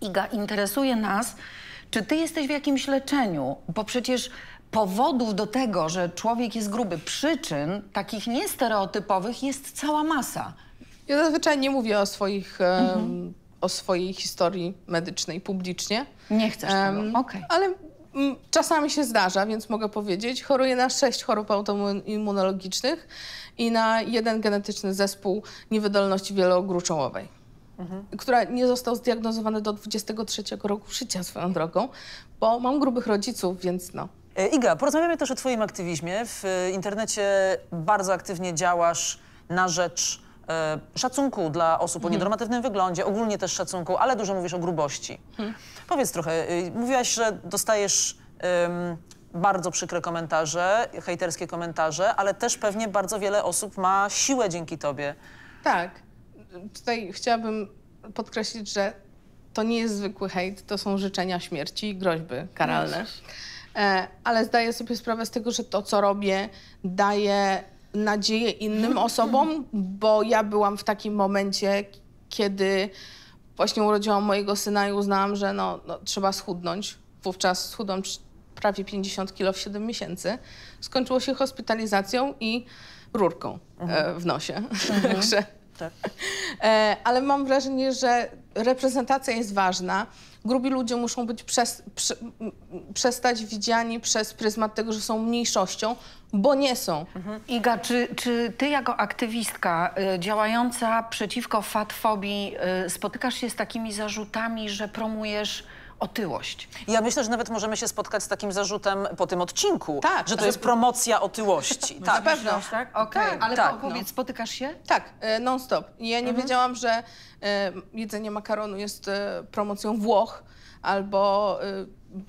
Iga, interesuje nas, czy ty jesteś w jakimś leczeniu, bo przecież powodów do tego, że człowiek jest gruby, przyczyn takich niestereotypowych jest cała masa. Ja zazwyczaj nie mówię o swoich... Mhm. o swojej historii medycznej publicznie. Nie chcesz tego, um, Okay. Ale mm, czasami się zdarza, więc mogę powiedzieć. Choruję na sześć chorób autoimmunologicznych i na jeden genetyczny zespół niewydolności wielogruczołowej która nie został zdiagnozowany do 23 roku życia swoją drogą, bo mam grubych rodziców, więc no. E, Iga, porozmawiamy też o Twoim aktywizmie. W e, internecie bardzo aktywnie działasz na rzecz e, szacunku dla osób o mhm. nienormatywnym wyglądzie, ogólnie też szacunku, ale dużo mówisz o grubości. Hmm. Powiedz trochę, e, mówiłaś, że dostajesz bardzo przykre komentarze, hejterskie komentarze, ale też pewnie bardzo wiele osób ma siłę dzięki Tobie. Tak tutaj chciałabym podkreślić, że to nie jest zwykły hejt, to są życzenia śmierci i groźby karalne. E, ale zdaję sobie sprawę z tego, że to, co robię, daje nadzieję innym osobom, bo ja byłam w takim momencie, kiedy właśnie urodziłam mojego syna i uznałam, że no, no trzeba schudnąć. Wówczas schudłam prawie 50 kilo w 7 miesięcy. Skończyło się hospitalizacją i rurką e, mhm. w nosie. Mhm. Także tak. E, ale mam wrażenie, że reprezentacja jest ważna. Grubi ludzie muszą być przez, prze, przestać widziani przez pryzmat tego, że są mniejszością, bo nie są. Mhm. Iga, czy, czy ty jako aktywistka y, działająca przeciwko fatfobii y, spotykasz się z takimi zarzutami, że promujesz otyłość. Ja myślę, że nawet możemy się spotkać z takim zarzutem po tym odcinku, tak, że to że... jest promocja otyłości. No tak. pewno. Tak? Okay. tak ale tak, powiedz, no. spotykasz się? Tak, e, non-stop. Ja nie mhm. wiedziałam, że e, jedzenie makaronu jest e, promocją Włoch albo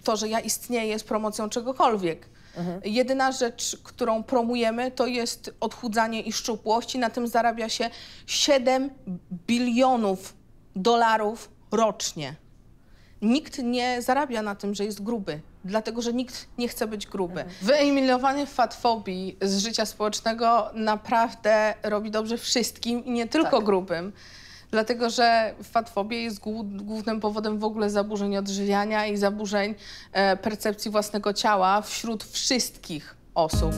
to, że ja istnieję jest promocją czegokolwiek. Mhm. Jedyna rzecz, którą promujemy, to jest odchudzanie i szczupłość i na tym zarabia się 7 bilionów dolarów rocznie. Nikt nie zarabia na tym, że jest gruby, dlatego że nikt nie chce być gruby. Mhm. Wyeliminowanie fatfobii z życia społecznego naprawdę robi dobrze wszystkim i nie tylko tak. grubym. Dlatego, że fatfobia jest głównym powodem w ogóle zaburzeń odżywiania i zaburzeń e, percepcji własnego ciała wśród wszystkich osób.